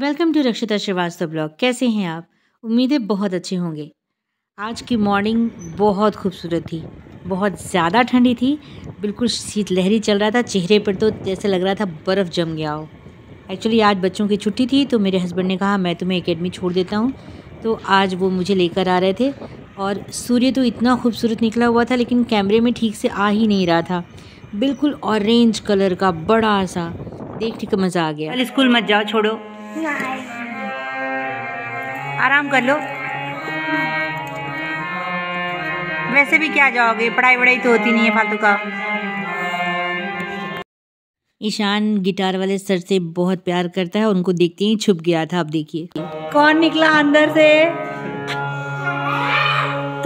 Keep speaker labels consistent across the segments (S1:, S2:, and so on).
S1: welcome to रक्षिता Srivastava blog कैसे हैं आप उम्मीदें बहुत अच्छे होंगे आज की मॉर्निंग बहुत खूबसूरत थी बहुत ज़्यादा ठंडी थी बिल्कुल शीतलहरी चल रहा था चेहरे पर तो जैसे लग रहा था बर्फ़ जम गया हो एक्चुअली आज बच्चों की छुट्टी थी तो मेरे हस्बैंड ने कहा मैं तुम्हें एकेडमी छोड़ देता हूँ तो आज वो मुझे लेकर आ रहे थे और सूर्य तो इतना खूबसूरत निकला हुआ था लेकिन कैमरे में ठीक से आ ही नहीं रहा था बिल्कुल ऑरेंज कलर का बड़ा सा देख का मज़ा आ गया स्कूल मत जाओ छोड़ो आराम कर लो वैसे भी क्या जाओगे पढ़ाई वढ़ाई तो होती नहीं है फालतू का ईशान गिटार वाले सर से बहुत प्यार करता है उनको देखते ही छुप गया था अब देखिए कौन निकला अंदर से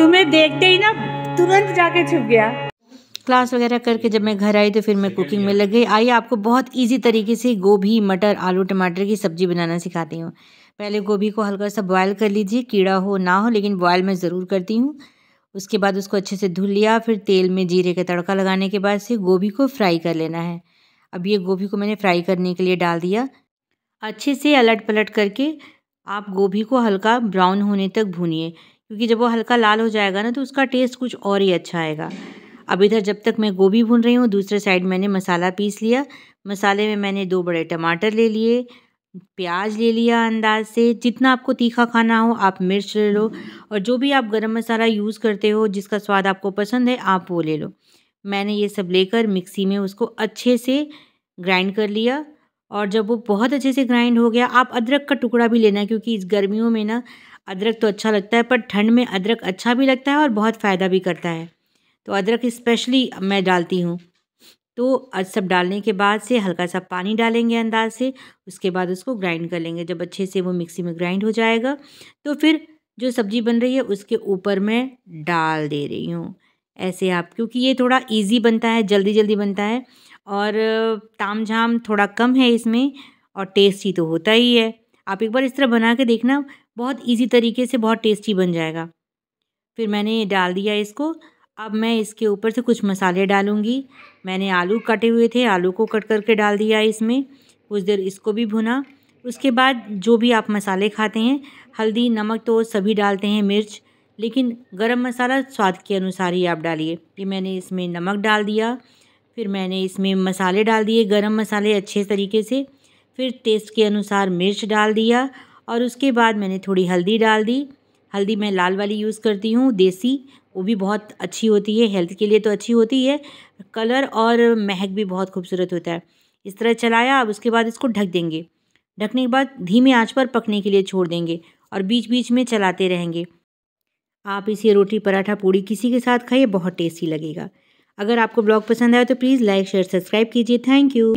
S1: तुम्हें देखते ही ना तुरंत जाके छुप गया क्लास वगैरह करके जब मैं घर आई तो फिर मैं कुकिंग में लग गई आइए आपको बहुत ईजी तरीके से गोभी मटर आलू टमाटर की सब्ज़ी बनाना सिखाती हूँ पहले गोभी को हल्का सा बॉयल कर लीजिए कीड़ा हो ना हो लेकिन बॉयल मैं ज़रूर करती हूँ उसके बाद उसको अच्छे से धुल लिया फिर तेल में जीरे का तड़का लगाने के बाद से गोभी को फ्राई कर लेना है अब ये गोभी को मैंने फ्राई करने के लिए डाल दिया अच्छे से अलट पलट करके आप गोभी को हल्का ब्राउन होने तक भूनिए क्योंकि जब वो हल्का लाल हो जाएगा ना तो उसका टेस्ट कुछ और ही अच्छा आएगा अब इधर जब तक मैं गोभी भून रही हूँ दूसरे साइड मैंने मसाला पीस लिया मसाले में मैंने दो बड़े टमाटर ले लिए प्याज ले लिया अंदाज से जितना आपको तीखा खाना हो आप मिर्च ले लो और जो भी आप गरम मसाला यूज़ करते हो जिसका स्वाद आपको पसंद है आप वो ले लो मैंने ये सब लेकर मिक्सी में उसको अच्छे से ग्राइंड कर लिया और जब वो बहुत अच्छे से ग्राइंड हो गया आप अदरक का टुकड़ा भी लेना क्योंकि इस गर्मियों में ना अदरक तो अच्छा लगता है पर ठंड में अदरक अच्छा भी लगता है और बहुत फ़ायदा भी करता है तो अदरक स्पेशली मैं डालती हूँ तो सब डालने के बाद से हल्का सा पानी डालेंगे अंदाज से उसके बाद उसको ग्राइंड कर लेंगे जब अच्छे से वो मिक्सी में ग्राइंड हो जाएगा तो फिर जो सब्ज़ी बन रही है उसके ऊपर मैं डाल दे रही हूँ ऐसे आप क्योंकि ये थोड़ा इजी बनता है जल्दी जल्दी बनता है और ताम झाम थोड़ा कम है इसमें और टेस्टी तो होता ही है आप एक बार इस तरह बना के देखना बहुत ईजी तरीके से बहुत टेस्टी बन जाएगा फिर मैंने डाल दिया इसको अब मैं इसके ऊपर से कुछ मसाले डालूँगी मैंने आलू कटे हुए थे आलू को कट करके डाल दिया इसमें कुछ देर इसको भी भुना उसके बाद जो भी आप मसाले खाते हैं हल्दी नमक तो सभी डालते हैं मिर्च लेकिन गरम मसाला स्वाद के अनुसार ही आप डालिए ये मैंने इसमें नमक डाल दिया फिर मैंने इसमें मसाले डाल दिए गरम मसाले अच्छे तरीके से फिर टेस्ट के अनुसार मिर्च डाल दिया और उसके बाद मैंने थोड़ी हल्दी डाल दी हल्दी मैं लाल वाली यूज़ करती हूँ देसी वो भी बहुत अच्छी होती है हेल्थ के लिए तो अच्छी होती है कलर और महक भी बहुत खूबसूरत होता है इस तरह चलाया अब उसके बाद इसको ढक देंगे ढकने के बाद धीमे आंच पर पकने के लिए छोड़ देंगे और बीच बीच में चलाते रहेंगे आप इसे रोटी पराठा पूड़ी किसी के साथ खाइए बहुत टेस्टी लगेगा अगर आपको ब्लॉग पसंद आया तो प्लीज़ लाइक शेयर सब्सक्राइब कीजिए थैंक यू